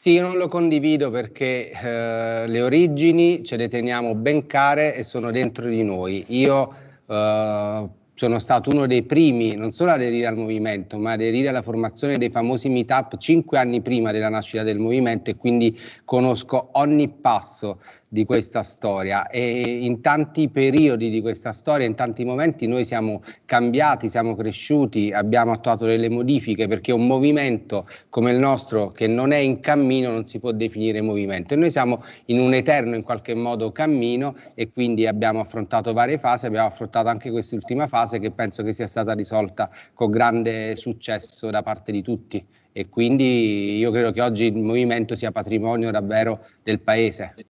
Sì, io non lo condivido perché eh, le origini ce le teniamo ben care e sono dentro di noi. Io eh, sono stato uno dei primi non solo ad aderire al movimento, ma aderire alla formazione dei famosi meetup cinque anni prima della nascita del movimento e quindi conosco ogni passo di questa storia e in tanti periodi di questa storia, in tanti momenti noi siamo cambiati, siamo cresciuti, abbiamo attuato delle modifiche perché un movimento come il nostro che non è in cammino non si può definire movimento e noi siamo in un eterno in qualche modo cammino e quindi abbiamo affrontato varie fasi, abbiamo affrontato anche quest'ultima fase che penso che sia stata risolta con grande successo da parte di tutti e quindi io credo che oggi il movimento sia patrimonio davvero del paese.